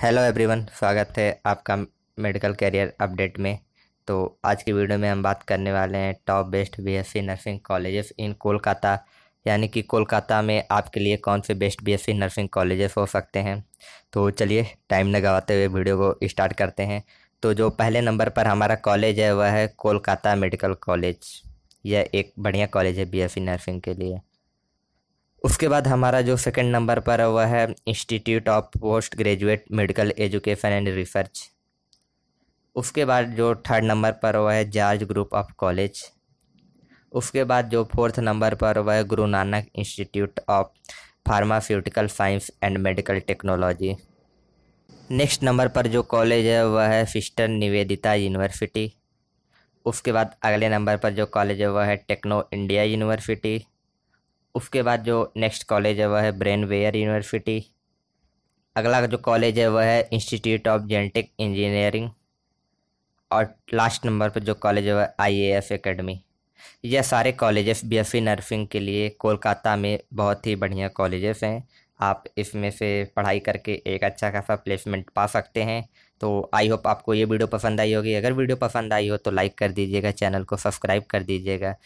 hello everyone स्वागत है आपका मेडिकल कैरियर अपडेट में तो आज की वीडियो में हम बात करने वाले हैं top best BSc nursing colleges in Kolkata यानी कि कोलकाता में आपके लिए कौन से बेस्ट बीएससी नर्सिंग कॉलेजेस हो सकते हैं तो चलिए टाइम न गवाते हुए वीडियो को स्टार्ट करते हैं तो जो पहले नंबर पर हमारा कॉलेज है वह है कोलकाता मेडिकल कॉलेज यह एक बढ़िया कॉलेज है बी नर्सिंग के लिए उसके बाद हमारा जो सेकंड नंबर पर है वह है institute of post graduate medical education and research उसके बाद जो थर्ड नंबर पर वह है जॉर्ज ग्रुप ऑफ कॉलेज उसके बाद जो फोर्थ नंबर पर वह Guru Nanak institute of pharmaceutical science and medical technology next number पर जो कॉलेज है वह है सिस्टर निवेदिता यूनिवर्सिटी उसके बाद अगले नंबर पर जो कॉलेज है वह है टेक्नो इंडिया यूनिवर्सिटी उसके बाद जो नेक्स्ट कॉलेज है वह है ब्रेन वेयर यूनिवर्सिटी अगला जो कॉलेज है वह है इंस्टीट्यूट ऑफ जेनेटिक इंजीनियरिंग और लास्ट नंबर पर जो कॉलेज है वह आई ए एफ एकेडमी यह सारे colleges B S C nursing के लिए कोलकाता में बहुत ही बढ़िया कॉलेजेस हैं आप इसमें से पढ़ाई करके एक अच्छा खासा प्लेसमेंट पा सकते हैं तो आई होप आपको ये वीडियो पसंद आई होगी अगर वीडियो पसंद आई हो तो लाइक कर दीजिएगा चैनल को सब्सक्राइब कर दीजिएगा